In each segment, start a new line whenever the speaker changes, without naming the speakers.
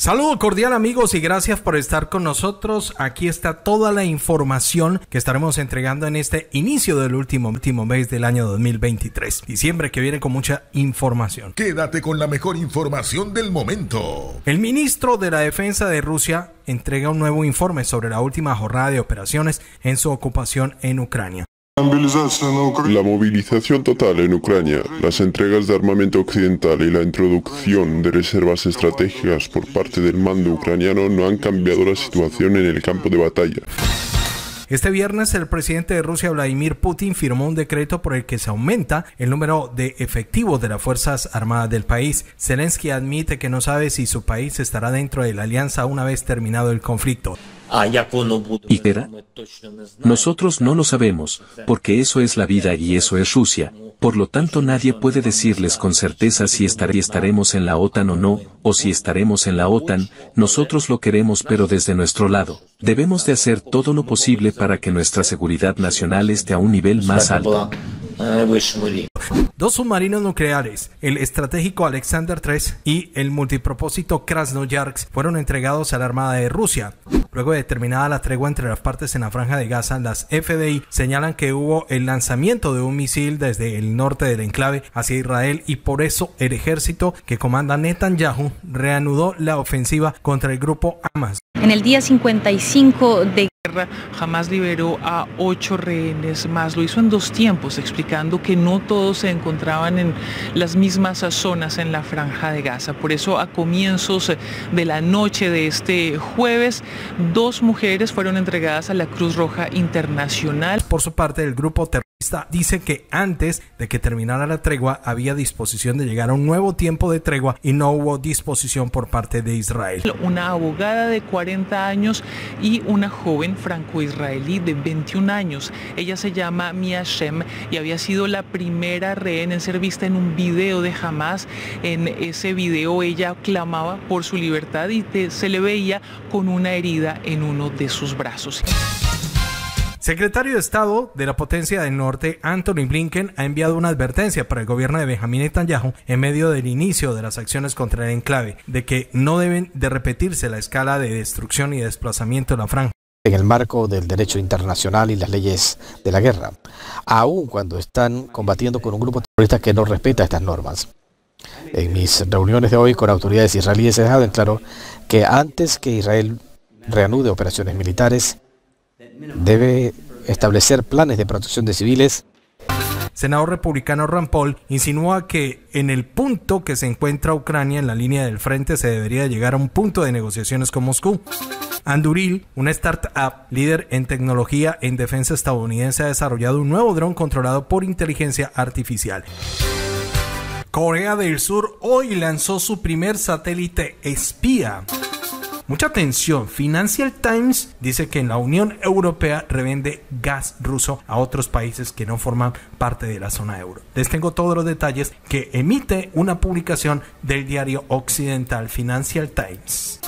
Saludo cordial amigos y gracias por estar con nosotros. Aquí está toda la información que estaremos entregando en este inicio del último, último mes del año 2023. Diciembre que viene con mucha información. Quédate con la mejor información del momento. El ministro de la Defensa de Rusia entrega un nuevo informe sobre la última jornada de operaciones en su ocupación en Ucrania. La movilización total en Ucrania, las entregas de armamento occidental y la introducción de reservas estratégicas por parte del mando ucraniano no han cambiado la situación en el campo de batalla. Este viernes el presidente de Rusia Vladimir Putin firmó un decreto por el que se aumenta el número de efectivos de las Fuerzas Armadas del país. Zelensky admite que no sabe si su país estará dentro de la alianza una vez terminado el conflicto. ¿Y Nosotros no lo sabemos, porque eso es la vida y eso es Rusia, por lo tanto nadie puede decirles con certeza si estaremos en la OTAN o no, o si estaremos en la OTAN, nosotros lo queremos pero desde nuestro lado, debemos de hacer todo lo posible para que nuestra seguridad nacional esté a un nivel más alto. Dos submarinos nucleares, el estratégico Alexander III y el multipropósito Krasnoyarsk, fueron entregados a la Armada de Rusia. Luego de terminada la tregua entre las partes en la franja de Gaza, las FDI señalan que hubo el lanzamiento de un misil desde el norte del enclave hacia Israel y por eso el ejército que comanda Netanyahu reanudó la ofensiva contra el grupo Hamas. En el día 55 de jamás liberó a ocho rehenes más. Lo hizo en dos tiempos, explicando que no todos se encontraban en las mismas zonas en la franja de Gaza. Por eso a comienzos de la noche de este jueves, dos mujeres fueron entregadas a la Cruz Roja Internacional. Por su parte, el grupo dice que antes de que terminara la tregua había disposición de llegar a un nuevo tiempo de tregua y no hubo disposición por parte de Israel. Una abogada de 40 años y una joven franco-israelí de 21 años. Ella se llama Mia Shem y había sido la primera rehén en ser vista en un video de Hamas. En ese video ella clamaba por su libertad y se le veía con una herida en uno de sus brazos. Secretario de Estado de la potencia del norte, Anthony Blinken, ha enviado una advertencia para el gobierno de Benjamin Netanyahu en medio del inicio de las acciones contra el enclave, de que no deben de repetirse la escala de destrucción y desplazamiento de la franja
en el marco del derecho internacional y las leyes de la guerra, aun cuando están combatiendo con un grupo terrorista que no respeta estas normas. En mis reuniones de hoy con autoridades israelíes he dejado en claro que antes que Israel reanude operaciones militares, debe establecer planes de protección de civiles. Senador republicano
Rampol Paul insinúa que en el punto que se encuentra Ucrania en la línea del frente se debería llegar a un punto de negociaciones con Moscú. Anduril, una startup líder en tecnología en defensa estadounidense, ha desarrollado un nuevo dron controlado por inteligencia artificial. Corea del Sur hoy lanzó su primer satélite espía. Mucha atención, Financial Times dice que la Unión Europea revende gas ruso a otros países que no forman parte de la zona euro. Les tengo todos los detalles que emite una publicación del diario occidental Financial Times.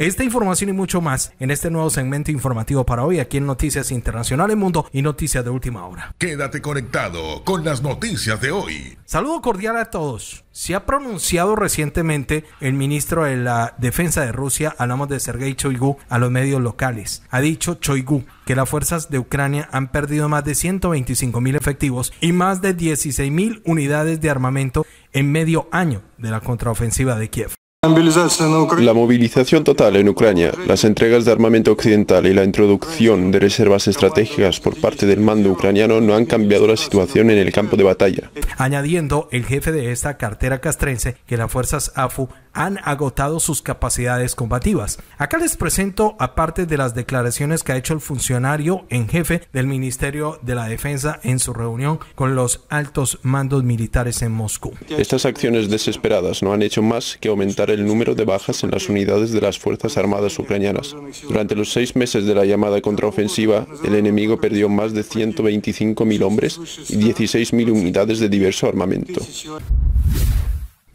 Esta información y mucho más en este nuevo segmento informativo para hoy aquí en Noticias Internacionales Mundo y Noticias de Última Hora. Quédate conectado con las noticias de hoy. Saludo cordial a todos. Se ha pronunciado recientemente el ministro de la Defensa de Rusia, hablamos de Sergei Choigu, a los medios locales. Ha dicho Choigu que las fuerzas de Ucrania han perdido más de 125 mil efectivos y más de 16 mil unidades de armamento en medio año de la contraofensiva de Kiev. La movilización total en Ucrania, las entregas de armamento occidental y la introducción de reservas estratégicas por parte del mando ucraniano no han cambiado la situación en el campo de batalla. Añadiendo el jefe de esta cartera castrense que las fuerzas AFU han agotado sus capacidades combativas. Acá les presento aparte de las declaraciones que ha hecho el funcionario en jefe del Ministerio de la Defensa en su reunión con los altos mandos militares en Moscú. Estas acciones desesperadas no han hecho más que aumentar el número de bajas en las unidades de las Fuerzas Armadas ucranianas. Durante los seis meses de la llamada contraofensiva, el enemigo perdió más de 125.000 hombres y 16.000 unidades
de diverso armamento.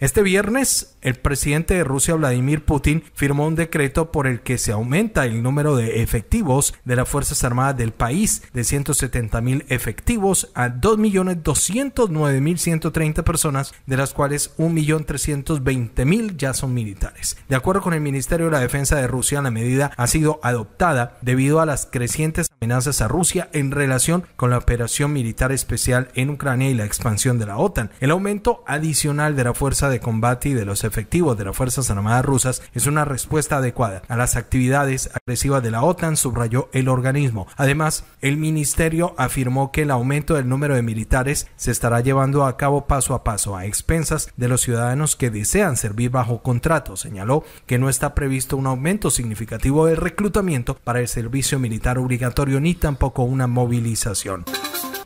Este viernes, el presidente de Rusia, Vladimir Putin, firmó un decreto por el que se aumenta el número de efectivos de las Fuerzas Armadas del país de 170 mil efectivos a 2.209.130 personas, de las cuales 1.320.000 ya son militares. De acuerdo con el Ministerio de la Defensa de Rusia, la medida ha sido adoptada debido a las crecientes amenazas a Rusia en relación con la operación militar especial en Ucrania y la expansión de la OTAN. El aumento adicional de la fuerza de combate y de los efectivos de las Fuerzas Armadas rusas es una respuesta adecuada a las actividades agresivas de la OTAN, subrayó el organismo. Además, el ministerio afirmó que el aumento del número de militares se estará llevando a cabo paso a paso a expensas de los ciudadanos que desean servir bajo contrato. Señaló que no está previsto un aumento significativo del reclutamiento para el servicio militar obligatorio ni tampoco una movilización.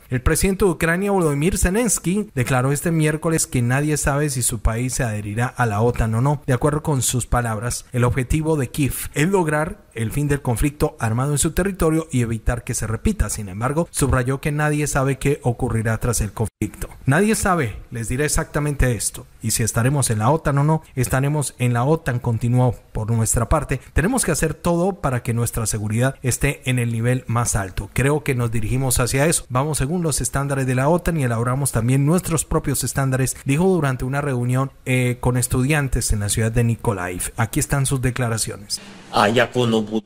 El presidente de Ucrania, Volodymyr Zelensky, declaró este miércoles que nadie sabe si su país se adherirá a la OTAN o no. De acuerdo con sus palabras, el objetivo de Kiev es lograr el fin del conflicto armado en su territorio y evitar que se repita. Sin embargo, subrayó que nadie sabe qué ocurrirá tras el conflicto. Nadie sabe, les diré exactamente esto. Y si estaremos en la OTAN o no, estaremos en la OTAN, continuó por nuestra parte. Tenemos que hacer todo para que nuestra seguridad esté en el nivel más alto. Creo que nos dirigimos hacia eso. Vamos según los estándares de la OTAN y elaboramos también nuestros propios estándares, dijo durante una reunión eh, con estudiantes en la ciudad de Nikolaev. Aquí están sus declaraciones. Ah,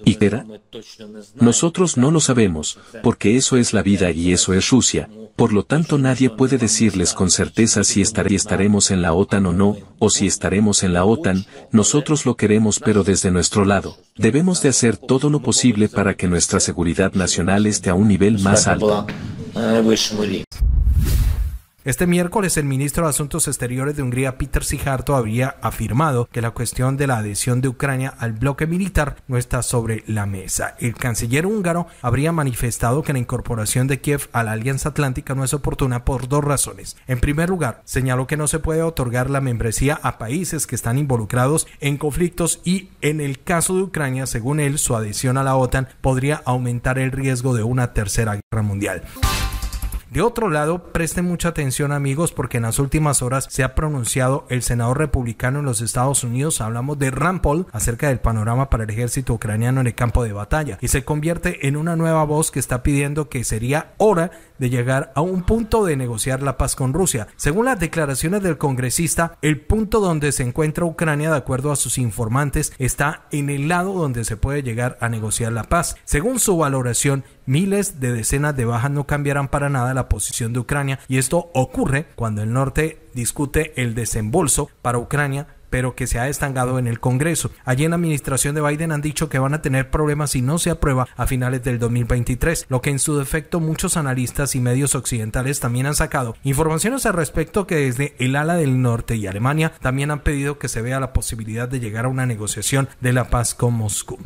¿Y será? Nosotros no lo sabemos, porque eso es la vida y eso es Rusia, por lo tanto nadie puede decirles con certeza si estaremos en la OTAN o no, o si estaremos en la OTAN, nosotros lo queremos pero desde nuestro lado, debemos de hacer todo lo posible para que nuestra seguridad nacional esté a un nivel más alto. Este miércoles, el ministro de Asuntos Exteriores de Hungría, Peter Sijarto, había afirmado que la cuestión de la adhesión de Ucrania al bloque militar no está sobre la mesa. El canciller húngaro habría manifestado que la incorporación de Kiev a la Alianza Atlántica no es oportuna por dos razones. En primer lugar, señaló que no se puede otorgar la membresía a países que están involucrados en conflictos y, en el caso de Ucrania, según él, su adhesión a la OTAN podría aumentar el riesgo de una tercera guerra mundial. De otro lado, presten mucha atención amigos porque en las últimas horas se ha pronunciado el senador republicano en los Estados Unidos, hablamos de Rampol acerca del panorama para el ejército ucraniano en el campo de batalla y se convierte en una nueva voz que está pidiendo que sería hora de llegar a un punto de negociar la paz con Rusia. Según las declaraciones del congresista, el punto donde se encuentra Ucrania, de acuerdo a sus informantes, está en el lado donde se puede llegar a negociar la paz. Según su valoración, Miles de decenas de bajas no cambiarán para nada la posición de Ucrania y esto ocurre cuando el norte discute el desembolso para Ucrania pero que se ha estangado en el Congreso. Allí en la administración de Biden han dicho que van a tener problemas si no se aprueba a finales del 2023, lo que en su defecto muchos analistas y medios occidentales también han sacado informaciones al respecto que desde el ala del norte y Alemania también han pedido que se vea la posibilidad de llegar a una negociación de la paz con Moscú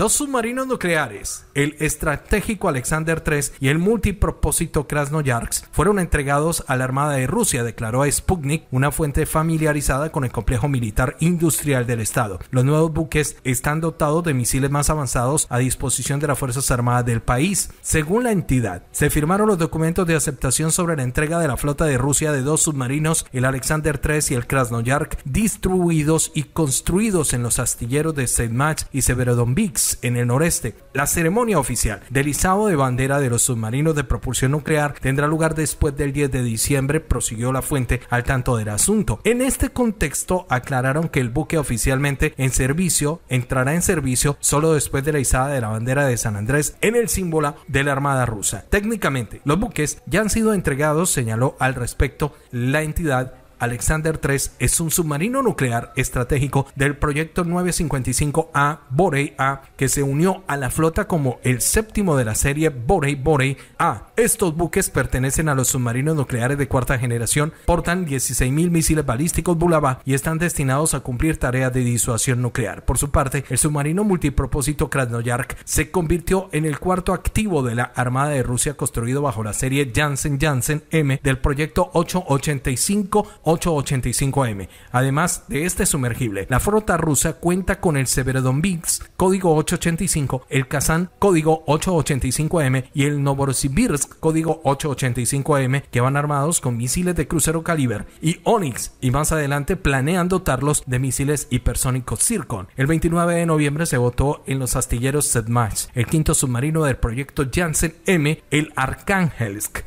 dos submarinos nucleares, el estratégico Alexander III y el multipropósito Krasnoyarsk, fueron entregados a la Armada de Rusia, declaró a Sputnik, una fuente familiarizada con el complejo militar industrial del Estado. Los nuevos buques están dotados de misiles más avanzados a disposición de las Fuerzas Armadas del país. Según la entidad, se firmaron los documentos de aceptación sobre la entrega de la flota de Rusia de dos submarinos, el Alexander III y el Krasnoyarsk, distribuidos y construidos en los astilleros de Saint-Mach y Severodvinsk en el noreste. La ceremonia oficial del izado de bandera de los submarinos de propulsión nuclear tendrá lugar después del 10 de diciembre, prosiguió la fuente al tanto del asunto. En este contexto aclararon que el buque oficialmente en servicio entrará en servicio solo después de la izada de la bandera de San Andrés en el símbolo de la Armada rusa. Técnicamente, los buques ya han sido entregados, señaló al respecto la entidad Alexander III es un submarino nuclear estratégico del proyecto 955A Borei A que se unió a la flota como el séptimo de la serie Borei Borei A. Estos buques pertenecen a los submarinos nucleares de cuarta generación, portan 16.000 misiles balísticos Bulava y están destinados a cumplir tareas de disuasión nuclear. Por su parte, el submarino multipropósito Krasnoyarsk se convirtió en el cuarto activo de la Armada de Rusia construido bajo la serie Janssen Janssen M del proyecto 885 885M. Además de este sumergible, la flota rusa cuenta con el Severodvinsk código 885, el Kazan código 885M y el Novorossiysk código 885M que van armados con misiles de crucero caliber y Onyx y más adelante planean dotarlos de misiles hipersónicos Zircon. El 29 de noviembre se votó en los astilleros sedmash el quinto submarino del proyecto Janssen M, el Arkhangelsk.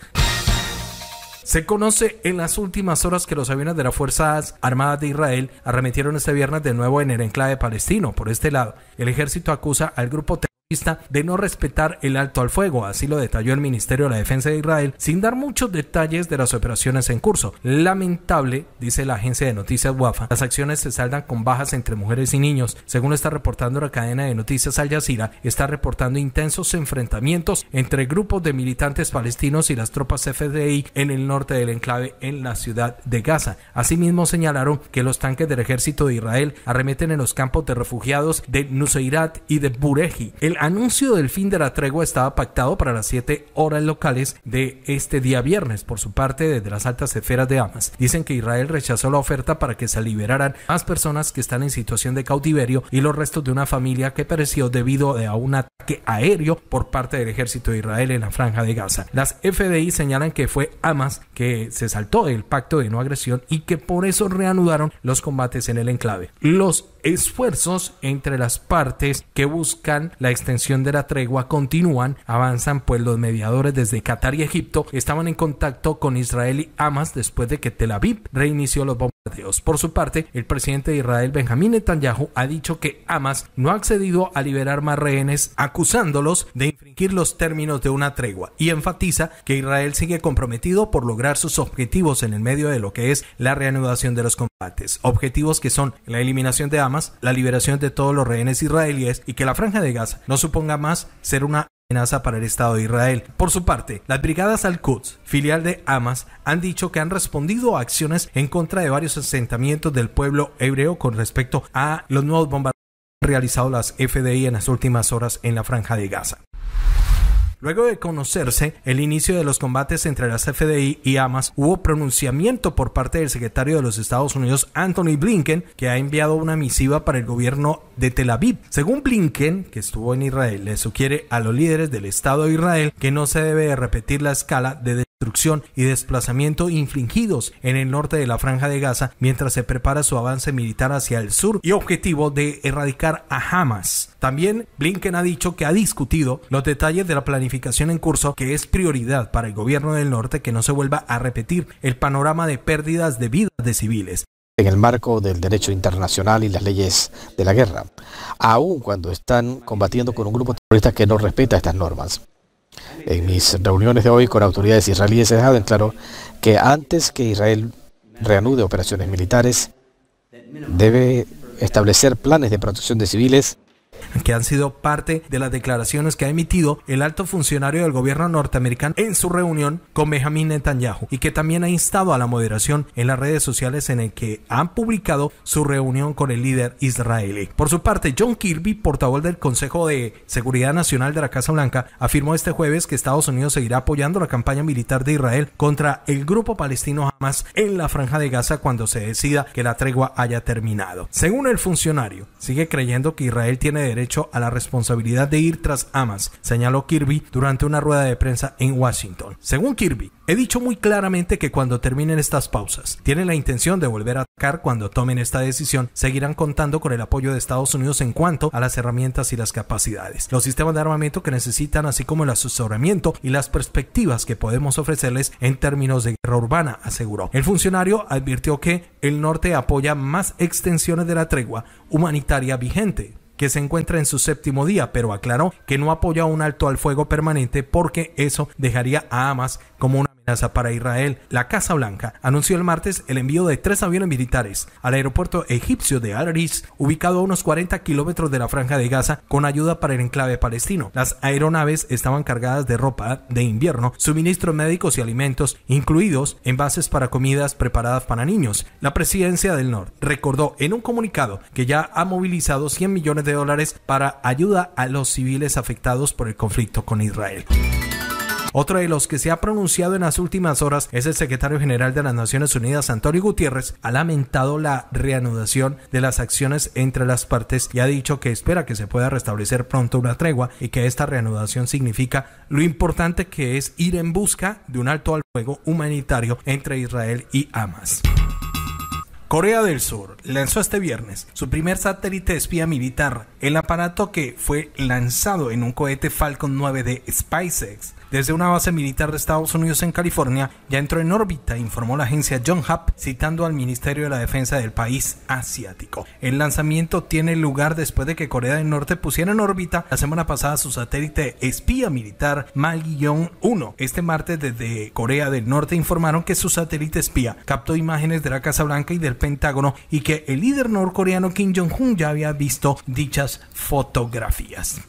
Se conoce en las últimas horas que los aviones de las Fuerzas Armadas de Israel arremetieron este viernes de nuevo en el enclave palestino. Por este lado, el ejército acusa al grupo de no respetar el alto al fuego, así lo detalló el Ministerio de la Defensa de Israel, sin dar muchos detalles de las operaciones en curso. Lamentable, dice la agencia de noticias WAFA, las acciones se saldan con bajas entre mujeres y niños. Según está reportando la cadena de noticias Al Jazeera, está reportando intensos enfrentamientos entre grupos de militantes palestinos y las tropas FDI en el norte del enclave en la ciudad de Gaza. Asimismo, señalaron que los tanques del ejército de Israel arremeten en los campos de refugiados de Nuseirat y de Bureji. El anuncio del fin de la tregua estaba pactado para las 7 horas locales de este día viernes. Por su parte, desde las altas esferas de Hamas, dicen que Israel rechazó la oferta para que se liberaran más personas que están en situación de cautiverio y los restos de una familia que pereció debido a un ataque aéreo por parte del ejército de Israel en la franja de Gaza. Las FDI señalan que fue Hamas que se saltó el pacto de no agresión y que por eso reanudaron los combates en el enclave. Los esfuerzos entre las partes que buscan la extensión de la tregua continúan, avanzan pues los mediadores desde Qatar y Egipto estaban en contacto con Israel y Hamas después de que Tel Aviv reinició los bombardeos por su parte, el presidente de Israel Benjamín Netanyahu ha dicho que Hamas no ha accedido a liberar más rehenes, acusándolos de infringir los términos de una tregua, y enfatiza que Israel sigue comprometido por lograr sus objetivos en el medio de lo que es la reanudación de los combates, objetivos que son la eliminación de Hamas, la liberación de todos los rehenes israelíes y que la franja de Gaza no suponga más ser una amenaza para el Estado de Israel. Por su parte, las brigadas Al-Quds, filial de Hamas, han dicho que han respondido a acciones en contra de varios asentamientos del pueblo hebreo con respecto a los nuevos bombardeos realizados las FDI en las últimas horas en la franja de Gaza. Luego de conocerse el inicio de los combates entre las FDI y Hamas, hubo pronunciamiento por parte del secretario de los Estados Unidos, Anthony Blinken, que ha enviado una misiva para el gobierno de Tel Aviv. Según Blinken, que estuvo en Israel, le sugiere a los líderes del Estado de Israel que no se debe repetir la escala de y desplazamiento infligidos en el norte de la franja de Gaza mientras se prepara su avance militar hacia el sur y objetivo de erradicar a Hamas. También Blinken ha dicho que ha discutido los detalles de la planificación en curso que es prioridad para el gobierno del norte que no se vuelva a repetir el panorama de
pérdidas de vidas de civiles en el marco del derecho internacional y las leyes de la guerra, aun cuando están combatiendo con un grupo terrorista que no respeta estas normas. En mis reuniones de hoy con autoridades israelíes he dejado en claro que antes que Israel reanude operaciones militares, debe establecer planes de protección de civiles
que han sido parte de las declaraciones que ha emitido el alto funcionario del gobierno norteamericano en su reunión con Benjamin Netanyahu y que también ha instado a la moderación en las redes sociales en el que han publicado su reunión con el líder israelí. Por su parte, John Kirby, portavoz del Consejo de Seguridad Nacional de la Casa Blanca, afirmó este jueves que Estados Unidos seguirá apoyando la campaña militar de Israel contra el grupo palestino Hamas en la franja de Gaza cuando se decida que la tregua haya terminado. Según el funcionario, sigue creyendo que Israel tiene derecho hecho a la responsabilidad de ir tras amas, señaló Kirby durante una rueda de prensa en Washington. Según Kirby, He dicho muy claramente que cuando terminen estas pausas, tienen la intención de volver a atacar cuando tomen esta decisión, seguirán contando con el apoyo de Estados Unidos en cuanto a las herramientas y las capacidades, los sistemas de armamento que necesitan, así como el asesoramiento y las perspectivas que podemos ofrecerles en términos de guerra urbana, aseguró. El funcionario advirtió que el norte apoya más extensiones de la tregua humanitaria vigente, que se encuentra en su séptimo día, pero aclaró que no apoya un alto al fuego permanente porque eso dejaría a Hamas como una para Israel, la Casa Blanca anunció el martes el envío de tres aviones militares al aeropuerto egipcio de al ubicado a unos 40 kilómetros de la franja de Gaza, con ayuda para el enclave palestino. Las aeronaves estaban cargadas de ropa de invierno, suministros médicos y alimentos, incluidos envases para comidas preparadas para niños. La presidencia del norte recordó en un comunicado que ya ha movilizado 100 millones de dólares para ayuda a los civiles afectados por el conflicto con Israel. Otro de los que se ha pronunciado en las últimas horas es el secretario general de las Naciones Unidas, Antonio Gutiérrez, ha lamentado la reanudación de las acciones entre las partes y ha dicho que espera que se pueda restablecer pronto una tregua y que esta reanudación significa lo importante que es ir en busca de un alto al fuego humanitario entre Israel y Hamas. Corea del Sur lanzó este viernes su primer satélite espía militar, el aparato que fue lanzado en un cohete Falcon 9 de SpaceX desde una base militar de Estados Unidos en California ya entró en órbita, informó la agencia John Hub citando al Ministerio de la Defensa del país asiático. El lanzamiento tiene lugar después de que Corea del Norte pusiera en órbita la semana pasada su satélite espía militar Mal-1. Este martes desde Corea del Norte informaron que su satélite espía captó imágenes de la Casa Blanca y del Pentágono y que el líder norcoreano Kim Jong-un ya había visto dichas fotografías.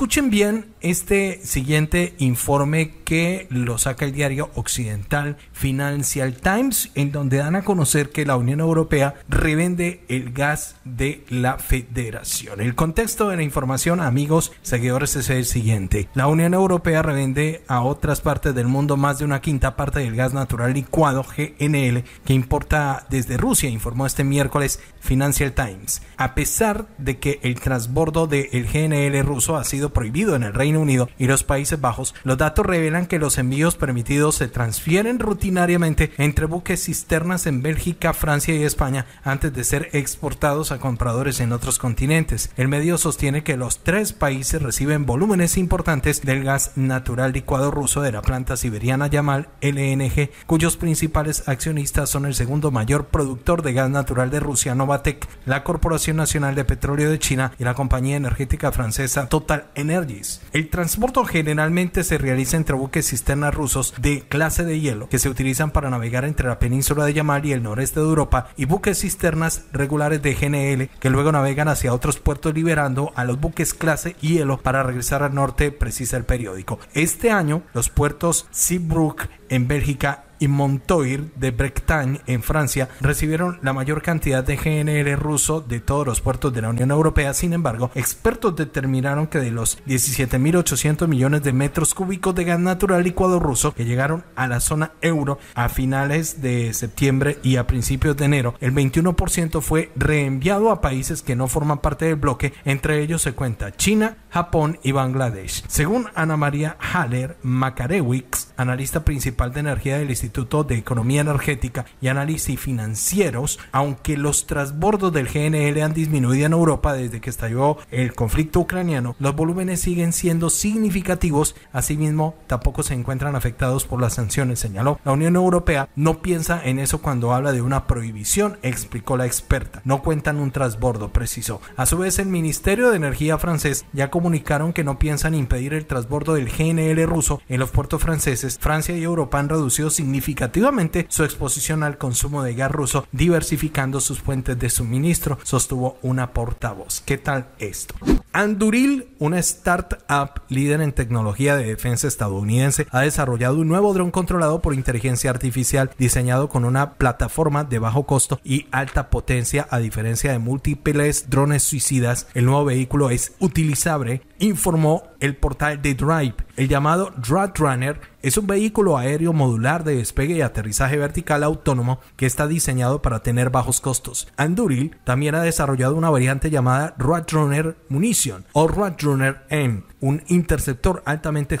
Escuchen bien este siguiente informe que lo saca el diario occidental Financial Times, en donde dan a conocer que la Unión Europea revende el gas de la Federación. El contexto de la información, amigos, seguidores, es el siguiente. La Unión Europea revende a otras partes del mundo más de una quinta parte del gas natural licuado GNL que importa desde Rusia, informó este miércoles Financial Times. A pesar de que el transbordo del GNL ruso ha sido prohibido en el Reino Unido y los Países Bajos, los datos revelan que los envíos permitidos se transfieren rutinariamente entre buques cisternas en Bélgica, Francia y España antes de ser exportados a compradores en otros continentes. El medio sostiene que los tres países reciben volúmenes importantes del gas natural licuado ruso de la planta siberiana Yamal LNG, cuyos principales accionistas son el segundo mayor productor de gas natural de Rusia, Novatec, la Corporación Nacional de Petróleo de China y la compañía energética francesa Total Energies. El transporte generalmente se realiza entre buques cisternas rusos de clase de hielo que se utilizan para navegar entre la península de Yamal y el noreste de Europa y buques cisternas regulares de GNL que luego navegan hacia otros puertos liberando a los buques clase hielo para regresar al norte, precisa el periódico. Este año, los puertos Seabrook en Bélgica y Montoir de Bretagne en Francia recibieron la mayor cantidad de GNL ruso de todos los puertos de la Unión Europea. Sin embargo, expertos determinaron que de los 17.800 millones de metros cúbicos de gas natural licuado ruso que llegaron a la zona euro a finales de septiembre y a principios de enero, el 21% fue reenviado a países que no forman parte del bloque, entre ellos se cuenta China, Japón y Bangladesh. Según Ana María Haller Makarewicz, analista principal de energía del Instituto de Economía Energética y Análisis Financieros, aunque los trasbordos del GNL han disminuido en Europa desde que estalló el conflicto ucraniano, los volúmenes siguen siendo significativos, asimismo tampoco se encuentran afectados por las sanciones, señaló. La Unión Europea no piensa en eso cuando habla de una prohibición, explicó la experta. No cuentan un trasbordo, precisó. A su vez, el Ministerio de Energía francés ya comunicaron que no piensan impedir el trasbordo del GNL ruso en los puertos franceses. Francia y Europa han reducido significativamente significativamente su exposición al consumo de gas ruso, diversificando sus fuentes de suministro, sostuvo una portavoz. ¿Qué tal esto? Anduril, una startup líder en tecnología de defensa estadounidense, ha desarrollado un nuevo dron controlado por inteligencia artificial diseñado con una plataforma de bajo costo y alta potencia a diferencia de múltiples drones suicidas. El nuevo vehículo es utilizable informó el portal de Drive. El llamado RADRUNNER Runner es un vehículo aéreo modular de despegue y aterrizaje vertical autónomo que está diseñado para tener bajos costos. Anduril también ha desarrollado una variante llamada RADRUNNER Runner Munition o RADRUNNER Runner M, un interceptor altamente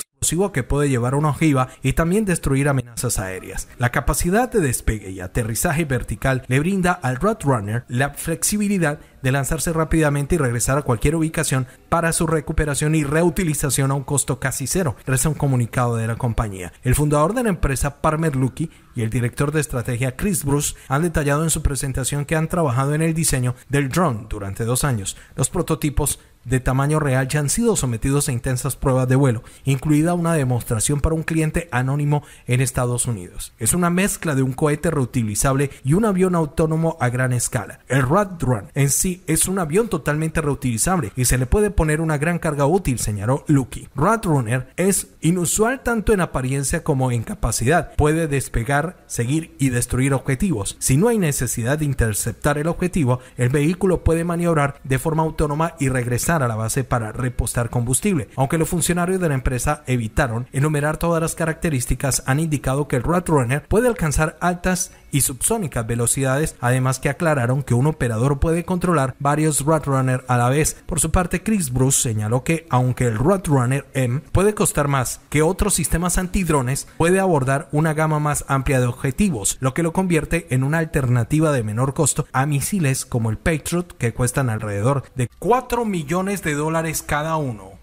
que puede llevar una ojiva y también destruir amenazas aéreas. La capacidad de despegue y aterrizaje vertical le brinda al runner la flexibilidad de lanzarse rápidamente y regresar a cualquier ubicación para su recuperación y reutilización a un costo casi cero, reza un comunicado de la compañía. El fundador de la empresa, Parmer Lucky, y el director de estrategia, Chris Bruce, han detallado en su presentación que han trabajado en el diseño del drone durante dos años. Los prototipos de tamaño real ya han sido sometidos a intensas pruebas de vuelo, incluida una demostración para un cliente anónimo en Estados Unidos. Es una mezcla de un cohete reutilizable y un avión autónomo a gran escala. El Radrun en sí es un avión totalmente reutilizable y se le puede poner una gran carga útil, señaló Lucky. Radrunner es inusual tanto en apariencia como en capacidad. Puede despegar, seguir y destruir objetivos. Si no hay necesidad de interceptar el objetivo, el vehículo puede maniobrar de forma autónoma y regresar a la base para repostar combustible, aunque los funcionarios de la empresa evitaron enumerar todas las características han indicado que el runner puede alcanzar altas y subsónicas velocidades, además que aclararon que un operador puede controlar varios RUNNER a la vez. Por su parte, Chris Bruce señaló que aunque el RUNNER M puede costar más que otros sistemas antidrones, puede abordar una gama más amplia de objetivos, lo que lo convierte en una alternativa de menor costo a misiles como el Patriot que cuestan alrededor de 4 millones de dólares cada uno.